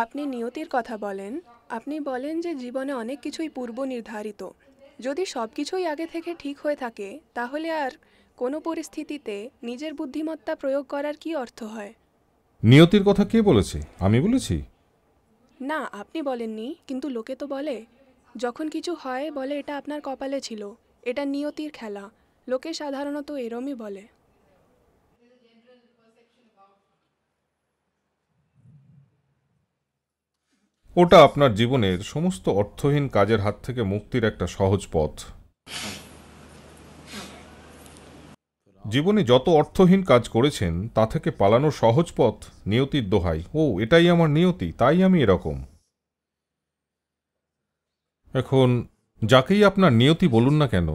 আপনি নিয়তির কথা বলেন আপনি বলেন যে জীবনে অনেক কিছুই পূর্ব নির্ধারিত যদি সব কিছুই আগে থেকে ঠিক হয়ে থাকে তাহলে আর কোনো পরিস্থিতিতে নিজের বুদ্ধিমত্তা প্রয়োগ করার কি অর্থ হয় নিয়তির কথা কে বলেছে আমি বলেছি না আপনি বলেননি কিন্তু লোকে তো বলে যখন কিছু হয় বলে এটা আপনার কপালে ছিল এটা নিয়তির খেলা লোকে সাধারণত এরমই বলে ওটা আপনার জীবনের সমস্ত অর্থহীন কাজের হাত থেকে মুক্তির একটা সহজ পথ জীবনে যত অর্থহীন কাজ করেছেন তা থেকে পালানোর সহজ পথ নিয়তির দোহাই ও এটাই আমার নিয়তি তাই আমি এরকম এখন যাকেই আপনার নিয়তি বলুন না কেন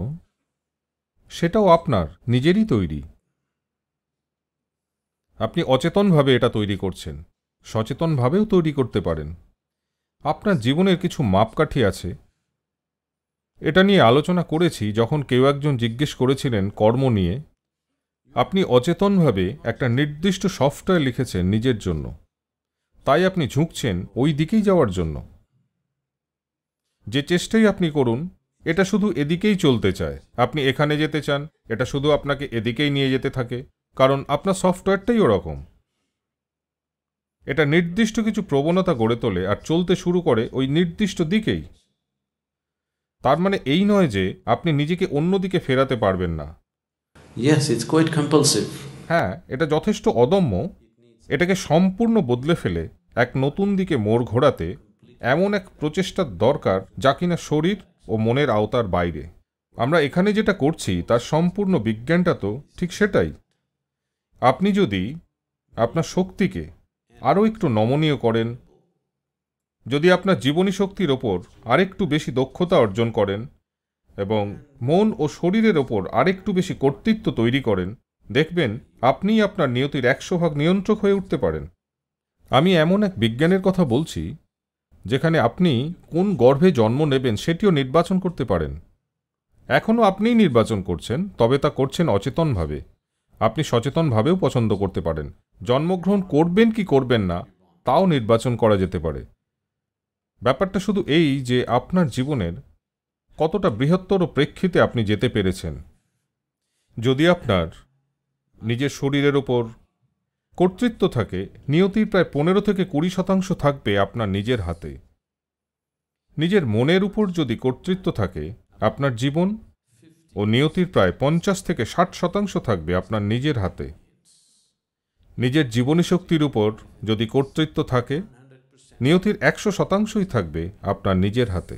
সেটাও আপনার নিজেরই তৈরি আপনি অচেতনভাবে এটা তৈরি করছেন সচেতনভাবেও তৈরি করতে পারেন আপনার জীবনের কিছু মাপকাঠি আছে এটা নিয়ে আলোচনা করেছি যখন কেউ একজন জিজ্ঞেস করেছিলেন কর্ম নিয়ে আপনি অচেতনভাবে একটা নির্দিষ্ট সফটওয়্যার লিখেছেন নিজের জন্য তাই আপনি ঝুঁকছেন ওই দিকেই যাওয়ার জন্য যে চেষ্টাই আপনি করুন এটা শুধু এদিকেই চলতে চায় আপনি এখানে যেতে চান এটা শুধু আপনাকে এদিকেই নিয়ে যেতে থাকে কারণ আপনার সফটওয়্যারটাই ওরকম এটা নির্দিষ্ট কিছু প্রবণতা গড়ে তোলে আর চলতে শুরু করে ওই নির্দিষ্ট দিকেই তার মানে এই নয় যে আপনি নিজেকে অন্যদিকে ফেরাতে পারবেন না হ্যাঁ এটা যথেষ্ট অদম্য এটাকে সম্পূর্ণ বদলে ফেলে এক নতুন দিকে মোড় ঘোরাতে এমন এক প্রচেষ্টার দরকার যা কিনা শরীর ও মনের আওতার বাইরে আমরা এখানে যেটা করছি তার সম্পূর্ণ বিজ্ঞানটা তো ঠিক সেটাই আপনি যদি আপনার শক্তিকে আরও একটু নমনীয় করেন যদি আপনার জীবনী শক্তির ওপর আরেকটু বেশি দক্ষতা অর্জন করেন এবং মন ও শরীরের ওপর আরেকটু বেশি কর্তৃত্ব তৈরি করেন দেখবেন আপনিই আপনার নিয়তির একশো ভাগ নিয়ন্ত্রক হয়ে উঠতে পারেন আমি এমন এক বিজ্ঞানের কথা বলছি যেখানে আপনি কোন গর্ভে জন্ম নেবেন সেটিও নির্বাচন করতে পারেন এখনও আপনিই নির্বাচন করছেন তবে তা করছেন অচেতনভাবে আপনি সচেতনভাবেও পছন্দ করতে পারেন জন্মগ্রহণ করবেন কি করবেন না তাও নির্বাচন করা যেতে পারে ব্যাপারটা শুধু এই যে আপনার জীবনের কতটা বৃহত্তর প্রেক্ষিতে আপনি যেতে পেরেছেন যদি আপনার নিজের শরীরের ওপর কর্তৃত্ব থাকে নিয়তির প্রায় পনেরো থেকে কুড়ি শতাংশ থাকবে আপনার নিজের হাতে নিজের মনের উপর যদি কর্তৃত্ব থাকে আপনার জীবন ও নিয়তির প্রায় পঞ্চাশ থেকে ষাট শতাংশ থাকবে আপনার নিজের হাতে নিজের জীবনী শক্তির উপর যদি কর্তৃত্ব থাকে নিয়তির একশো শতাংশই থাকবে আপনার নিজের হাতে